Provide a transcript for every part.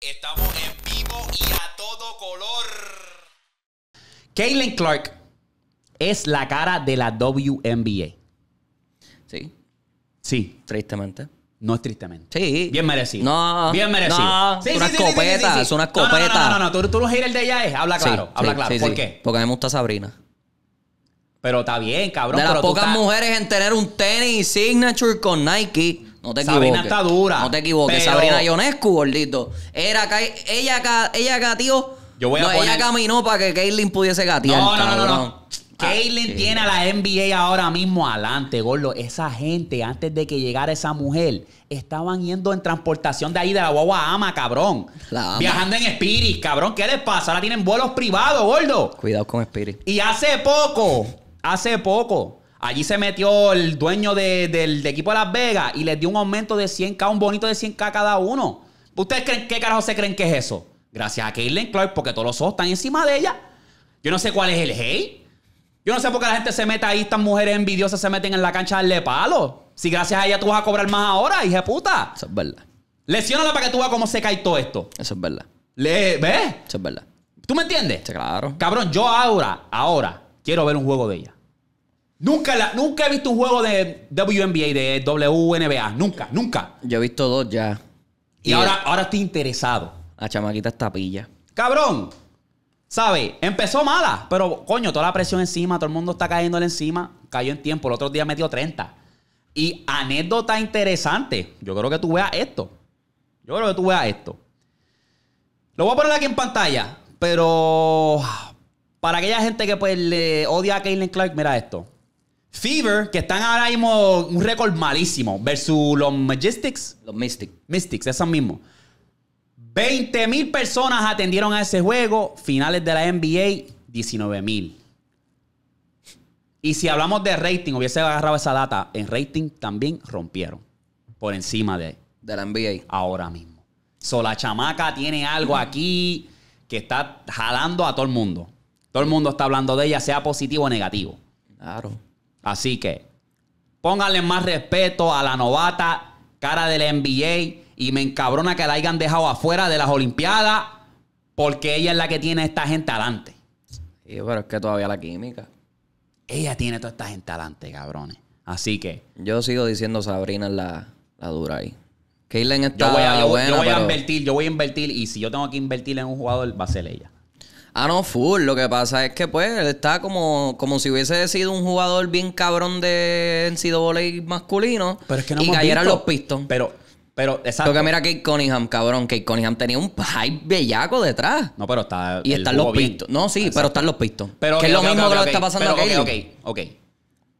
Estamos en vivo y a todo color. Caitlin Clark es la cara de la WNBA. Sí. Sí. Tristemente. No es tristemente. Sí. Bien merecido. No. Bien merecido. Es Sí, una sí, es una escopeta. No, no, no. Tú, lo los el de ella es. Habla claro. habla claro. ¿Por qué? Porque me gusta Sabrina. Pero está bien, cabrón. De las pero pocas mujeres en tener un tenis signature con Nike. No te equivoques. Sabrina está dura. No te equivoques. Sabrina Ionescu, gordito. Era que ella acá, ella Yo voy a ella caminó para que Caitlyn pudiese gatear. No, no, no, no, ah, tiene a la NBA ahora mismo adelante, gordo. Esa gente, antes de que llegara esa mujer, estaban yendo en transportación de ahí de la guagua cabrón. Viajando en Spirit, cabrón. ¿Qué les pasa? Ahora tienen vuelos privados, gordo. Cuidado con Spirit. Y hace poco, hace poco, Allí se metió el dueño del equipo de Las Vegas y les dio un aumento de 100k, un bonito de 100k cada uno. ¿Ustedes creen qué carajo se creen que es eso? Gracias a Caitlyn Clark, porque todos los ojos están encima de ella. Yo no sé cuál es el hate. Yo no sé por qué la gente se mete ahí, estas mujeres envidiosas se meten en la cancha a darle palo. Si gracias a ella tú vas a cobrar más ahora, hija puta. Eso es verdad. Lesiónala para que tú veas cómo se cae todo esto. Eso es verdad. Le, ¿Ves? Eso es verdad. ¿Tú me entiendes? claro. Cabrón, yo ahora, ahora, quiero ver un juego de ella. Nunca, he visto un juego de WNBA, de WNBA. Nunca, nunca. Yo he visto dos ya. Y, ahora, ahora estoy interesado. La chamaquita está pilla. Cabrón, ¿sabes? Empezó mala, pero coño, toda la presión encima, todo el mundo está cayéndole encima. Cayó en tiempo, el otro día metió 30. Y anécdota interesante. Yo creo que tú veas esto. Yo creo que tú veas esto. Lo voy a poner aquí en pantalla, pero para aquella gente que pues le odia a Caitlin Clark, mira esto. Fever, que están ahora mismo un récord malísimo, versus los Majestics. Los Mystics. Mystics, esos mismos. 20 mil personas atendieron a ese juego. Finales de la NBA, 19 mil. Y si hablamos de rating, hubiese agarrado esa data, en rating también rompieron. Por encima de, de la NBA. Ahora mismo. sola chamaca tiene algo aquí que está jalando a todo el mundo. Todo el mundo está hablando de ella, sea positivo o negativo. Claro. Así que pónganle más respeto a la novata cara del NBA y me encabrona que la hayan dejado afuera de las Olimpiadas porque ella es la que tiene esta gente adelante. Sí, pero es que todavía la química. Ella tiene toda esta gente adelante, cabrones. Así que. Yo sigo diciendo Sabrina la, la dura ahí. yo voy a, invertir, yo voy a invertir y si yo tengo que invertir en un jugador, va a ser ella. Ah, no, full. Lo que pasa es que, pues, está como, como si hubiese sido un jugador bien cabrón de NCAA masculino. Pero es que no Y cayeran los pistos. Pero, pero, exacto. Porque mira Kate Cunningham, cabrón. Kate Cunningham tenía un high bellaco detrás. No, pero está. Y están los pistos. No, sí, pero están los pistos. Pero, que es lo mismo que lo está pasando aquí. Ok, ok,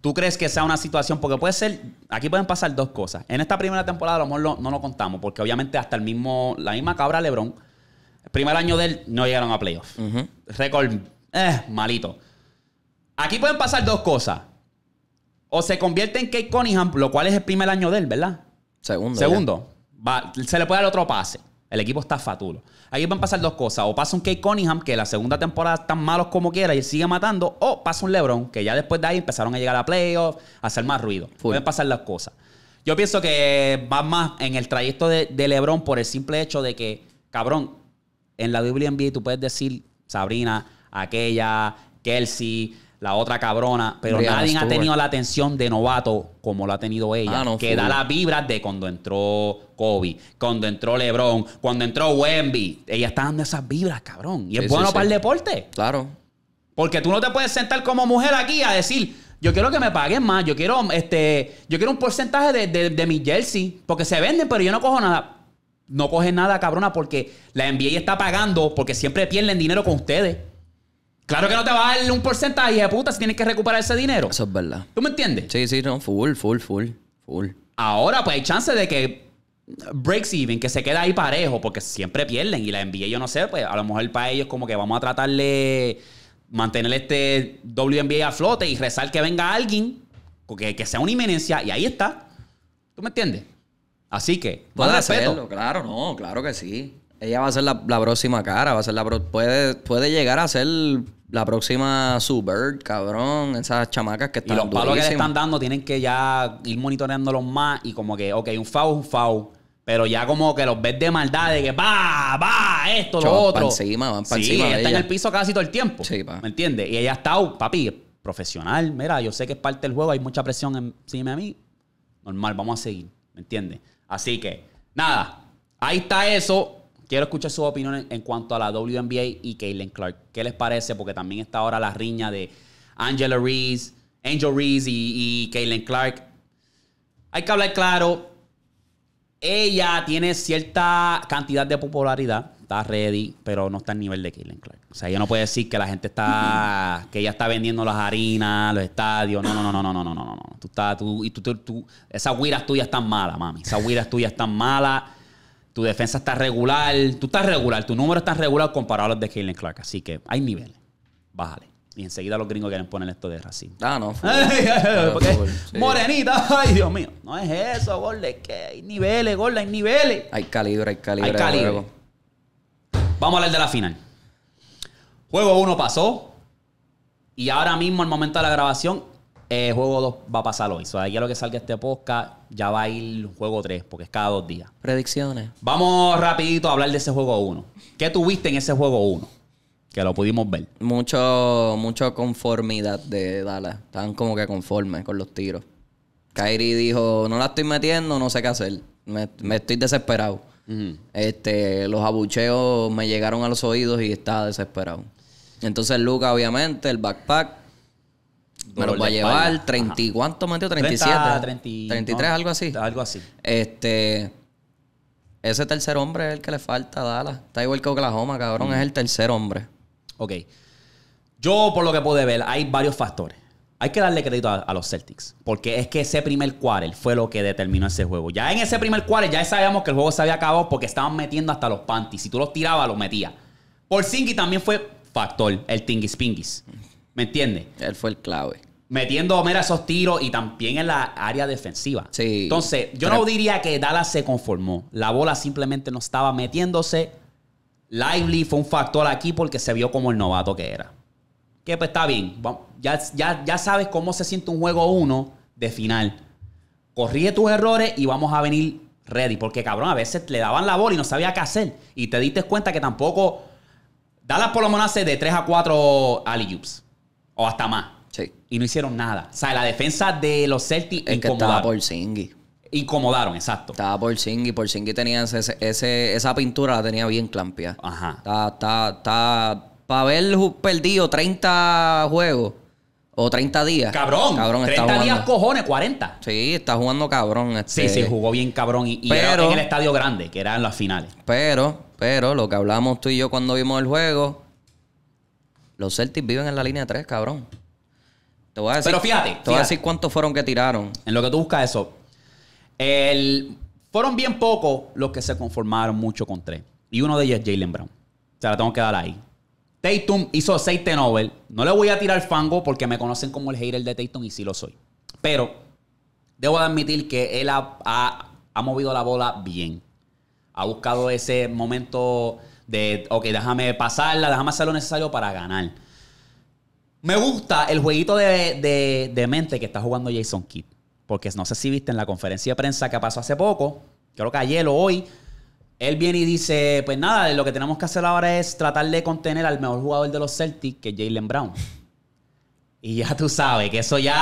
¿Tú crees que sea una situación? Porque puede ser, aquí pueden pasar dos cosas. En esta primera temporada a lo mejor no lo contamos, porque obviamente hasta el mismo, la misma cabra Lebron el primer año de él no llegaron a playoffs. Récord eh, malito. Aquí pueden pasar dos cosas. O se convierte en Kate Cunningham, lo cual es el primer año de él, ¿verdad? Segundo. Segundo. se le puede dar otro pase. El equipo está fatulo. Aquí pueden pasar dos cosas. O pasa un Kate Cunningham, que la segunda temporada tan malos como quiera y sigue matando. O pasa un LeBron, que ya después de ahí empezaron a llegar a playoffs, a hacer más ruido. Pueden pasar las cosas. Yo pienso que va más en el trayecto de, LeBron por el simple hecho de que, cabrón, en la WNBA tú puedes decir Sabrina, aquella, Kelsey, la otra cabrona, pero nadie ha tenido la atención de novato como la ha tenido ella, ah, no, que da las vibras de cuando entró Kobe, cuando entró LeBron, cuando entró Wemby. Ella está dando esas vibras, cabrón. Y es bueno para el deporte. Claro. Porque tú no te puedes sentar como mujer aquí a decir, yo quiero que me paguen más, yo quiero, este, yo quiero un porcentaje de, de, de mi jersey, porque se venden, pero yo no cojo nada. No cogen nada, cabrona, porque la NBA está pagando porque siempre pierden dinero con ustedes. Claro que no te va a dar un porcentaje de puta si tienes que recuperar ese dinero. Eso es verdad. ¿Tú me entiendes? Sí, sí, no, full, full, full, full. Ahora, pues hay chance de que breaks even, que se quede ahí parejo, porque siempre pierden y la NBA, yo no sé, pues a lo mejor para ellos como que vamos a tratarle mantener este WNBA a flote y rezar que venga alguien, que, que sea una inminencia, y ahí está. ¿Tú me entiendes? Así que, ¿Puede Hacerlo, claro, no, claro que sí. Ella va a ser la, próxima cara, va a ser la puede, puede llegar a ser la próxima super cabrón, esas chamacas que están Y los palos que le están dando tienen que ya ir monitoreándolos más y como que, ok, un fau, es un fau. Pero ya como que los ves de maldad, de que va, va, esto, lo otro. Van encima, van para sí, Ella está en el piso casi todo el tiempo. Sí, pa. ¿Me entiendes? Y ella está, papi, profesional. Mira, yo sé que es parte del juego, hay mucha presión encima a mí. Normal, vamos a seguir. ¿Me entiendes? Así que, nada, ahí está eso. Quiero escuchar sus opiniones en cuanto a la WNBA y Caitlin Clark. ¿Qué les parece? Porque también está ahora la riña de Angela Reese, Angel Reese y, y Clark. Hay que hablar claro. Ella tiene cierta cantidad de popularidad está ready, pero no está al nivel de Kaitlyn Clark. O sea, yo no puede decir que la gente está, que ella está vendiendo las harinas, los estadios. No, no, no, no, no, no, no, no. Tú estás, tú, y tú, tú, tú esas huiras tuyas están malas, mami. Esas huiras tuyas están malas. Tu defensa está regular. Tú estás regular. Tu número está regular comparado a los de Caitlin Clark. Así que hay niveles. Bájale. Y enseguida los gringos quieren poner esto de racismo. Ah, no. Ah, morenita, ay Dios mío. No es eso, gol. Es que hay niveles, gol, hay niveles. Hay calibre, hay calibre. Hay calibre. Vamos a hablar de la final. Juego 1 pasó. Y ahora mismo, al momento de la grabación, eh, juego 2 va a pasar hoy. O sea, ya lo que salga este podcast, ya va a ir juego 3, porque es cada dos días. Predicciones. Vamos rapidito a hablar de ese juego 1. ¿Qué tuviste en ese juego 1? Que lo pudimos ver. Mucho, mucho conformidad de Dallas. Están como que conformes con los tiros. Kairi dijo, no la estoy metiendo, no sé qué hacer. me estoy desesperado este, los abucheos me llegaron a los oídos y estaba desesperado. Entonces Luca, obviamente, el backpack, me lo va a llevar. 30, ¿Cuánto metió? 37. 33, algo así. Algo así. Este. Ese tercer hombre es el que le falta a Está igual que Oklahoma, cabrón. Es el tercer hombre. Ok. Yo, por lo que pude ver, hay varios factores hay que darle crédito a, los Celtics. Porque es que ese primer quarter fue lo que determinó ese juego. Ya en ese primer quarter ya sabíamos que el juego se había acabado porque estaban metiendo hasta los panties. Si tú los tirabas, los metías. Por Singy también fue factor, el tingis pingis. ¿Me entiendes? Él fue el clave. Metiendo, mira, esos tiros y también en la área defensiva. Entonces, yo no diría que Dallas se conformó. La bola simplemente no estaba metiéndose. Lively fue un factor aquí porque se vio como el novato que era que pues está bien, ya, ya, ya sabes cómo se siente un juego uno de final. Corrige tus errores y vamos a venir ready. Porque cabrón, a veces le daban la bola y no sabía qué hacer. Y te diste cuenta que tampoco. Dallas por lo menos de 3 a 4 alley O hasta más. Sí. Y no hicieron nada. O sea, la defensa de los Celtics incomodaron. estaba por Incomodaron, exacto. Estaba por Singhi. Por tenía esa pintura la tenía bien clampeada. Ajá. Está, está, está para haber perdido 30 juegos o 30 días. Cabrón. cabrón 30 días, cojones, 40. Sí, está jugando cabrón. Sí, este sí, jugó bien cabrón. Y, en el estadio grande, que era en las finales. Pero, pero, lo que hablamos tú y yo cuando vimos el juego, los Celtics viven en la línea 3, cabrón. Te voy a decir, pero fíjate. Te voy a decir cuántos fueron que tiraron. En lo que tú buscas eso. El, fueron bien pocos los que se conformaron mucho con tres. Y uno de ellos es Jalen Brown. O sea, la tengo que dar ahí. Tatum hizo 6 novel. No le voy a tirar fango porque me conocen como el hater de Tatum y sí lo soy. Pero debo admitir que él ha, movido la bola bien. Ha buscado ese momento de, ok, déjame pasarla, déjame hacer lo necesario para ganar. Me gusta el jueguito de, de mente que está jugando Jason Kidd. Porque no sé si viste en la conferencia de prensa que pasó hace poco, creo que ayer o hoy, él viene y dice, pues nada, lo que tenemos que hacer ahora es tratar de contener al mejor jugador de los Celtics, que es Jalen Brown. Y ya tú sabes que eso ya...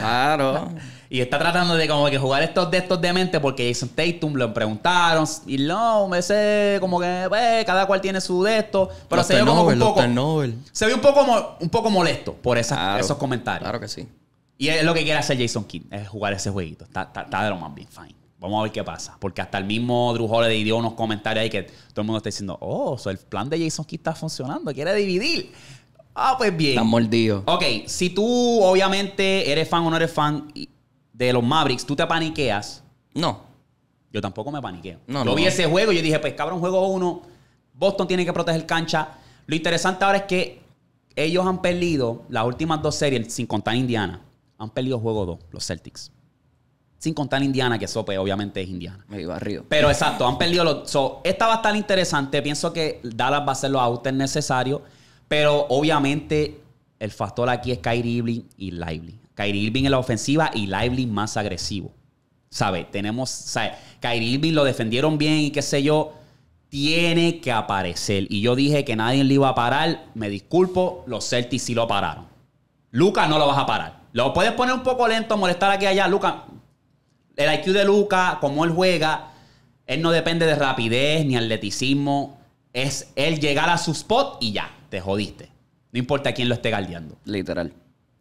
Claro. Y está tratando de como que jugar estos de estos demente porque Jason Tatum lo preguntaron. Y no, me sé, como que pues, cada cual tiene su de estos. Pero se ve un poco... Se ve un poco, molesto por esos comentarios. Claro que sí. Y es lo que quiere hacer Jason King, es jugar ese jueguito. Está, está, está de lo más bien, fine. Vamos a ver qué pasa. Porque hasta el mismo Drew Holiday dio unos comentarios ahí que todo el mundo está diciendo, oh, el plan de Jason Key está funcionando, quiere dividir. Ah, pues bien. Está mordido. Ok, si tú obviamente eres fan o no eres fan de los Mavericks, ¿tú te paniqueas? No. Yo tampoco me paniqueo. No, yo vi ese juego y yo dije, pues cabrón, juego uno. Boston tiene que proteger cancha. Lo interesante ahora es que ellos han perdido las últimas dos series, sin contar Indiana. Han perdido juego dos, los Celtics. Sin contar Indiana, que Sope pues, obviamente es Indiana. Me río. Pero exacto, han perdido los. esta va a estar interesante. Pienso que Dallas va a hacer los outs necesarios. Pero obviamente el factor aquí es Kyrie Irving y Lively. Kyrie Irving en la ofensiva y Lively más agresivo. ¿Sabes? Tenemos. Kyrie Irving lo defendieron bien y qué sé yo. Tiene que aparecer. Y yo dije que nadie le iba a parar. Me disculpo, los Celtics sí lo pararon. Lucas no lo vas a parar. Lo puedes poner un poco lento, molestar aquí allá. Lucas el IQ de Luca, como él juega, él no depende de rapidez ni atleticismo. Es él llegar a su spot y ya, te jodiste. No importa quién lo esté galdeando. Literal.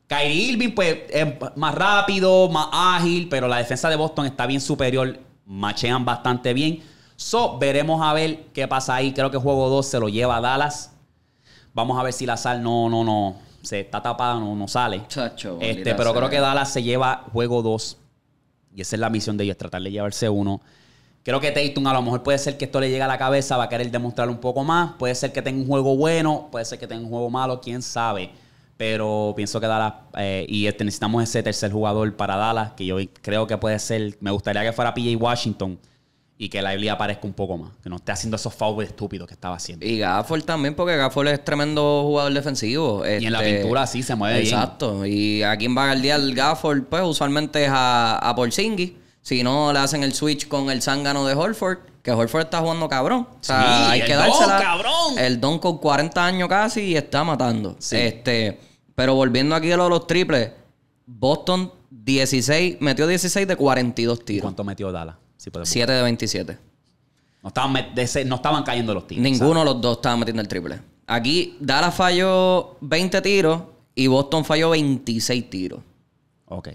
Kyrie Irving, pues, es más rápido, más ágil, pero la defensa de Boston está bien superior. Machean bastante bien. So, veremos a ver qué pasa ahí. Creo que juego 2 se lo lleva a Dallas. Vamos a ver si la sal no, no, no. Se está tapada, no, no sale. este, pero creo que Dallas se lleva juego 2 y esa es la misión de ellos, tratar de llevarse uno. Creo que Tatum a lo mejor puede ser que esto le llegue a la cabeza, va a querer demostrar un poco más. Puede ser que tenga un juego bueno, puede ser que tenga un juego malo, quién sabe. Pero pienso que Dallas, eh, y este, necesitamos ese tercer jugador para Dallas, que yo creo que puede ser, me gustaría que fuera PJ Washington y que la Lively aparezca un poco más. Que no esté haciendo esos fouls estúpidos que estaba haciendo. Y Gafford también, porque Gafford es tremendo jugador defensivo. y en la este, pintura sí se mueve exacto. Y a quien va a el Gafford, pues usualmente es a, a Si no, le hacen el switch con el zángano de Holford. Que Holford está jugando cabrón. O hay el que dársela. Don, El Don con 40 años casi y está matando. Este, pero volviendo aquí a lo de los triples. Boston 16, metió 16 de 42 tiros. ¿Cuánto metió Dallas? 7 de 27. No estaban, cayendo los tiros. Ninguno de los dos estaba metiendo el triple. Aquí Dallas falló 20 tiros y Boston falló 26 tiros. Ok.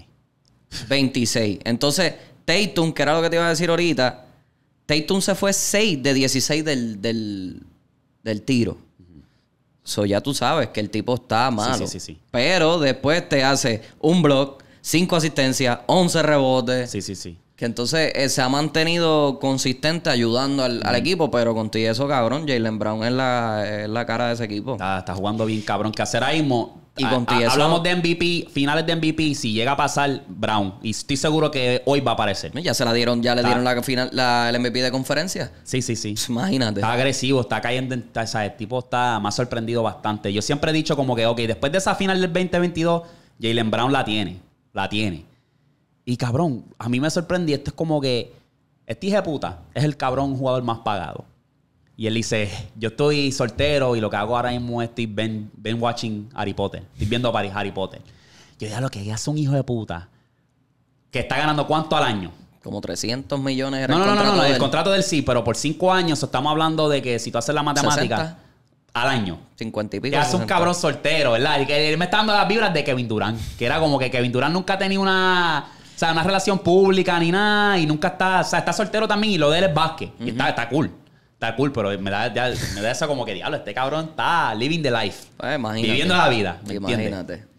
26. Entonces, Tatum, que era lo que te iba a decir ahorita, Tatum se fue 6 de 16 del, del tiro. So ya tú sabes que el tipo está malo. Sí, sí, sí, Pero después te hace un block, 5 asistencias, 11 rebotes. Sí, sí, sí. Que entonces eh, se ha mantenido consistente ayudando al, equipo, pero contigo eso, cabrón, Jalen Brown es la, cara de ese equipo. Está, jugando bien, cabrón. Que hacer ahí mo? Y ah, contigo ah, eso- Hablamos de MVP, finales de MVP. Si llega a pasar Brown, y estoy seguro que hoy va a aparecer. Ya se la dieron, ya le dieron la la, el MVP de conferencia. Sí, sí, sí. Imagínate. Está agresivo, está cayendo. en- el tipo está más sorprendido bastante. Yo siempre he dicho como que, ok, después de esa final del 2022, Jalen Brown la tiene. La tiene. Y cabrón, a mí me sorprendí. Esto es como que, este hijo de puta es el cabrón jugador más pagado. Y él dice, yo estoy soltero y lo que hago ahora mismo es estoy ben, watching Harry Potter. Estoy viendo París Harry Potter. Yo ya lo que es un hijo de puta que está ganando cuánto al año. Como 300 millones de no, no, No, no, no, el contrato del sí, pero por 5 años estamos hablando de que si tú haces la matemática al año. 50 y pico. Ya hace un cabrón soltero, ¿verdad? Y que él me está dando las vibras de Kevin Durant. Que era como que Kevin Durant nunca tenía una o sea, una relación pública ni nada. Y nunca está. O sea, está soltero también y lo de él es básquet. Y está, está cool. Está cool, pero me da, me da eso como que, diablo, este cabrón está living the life. Pues, Viviendo la vida. imagínate.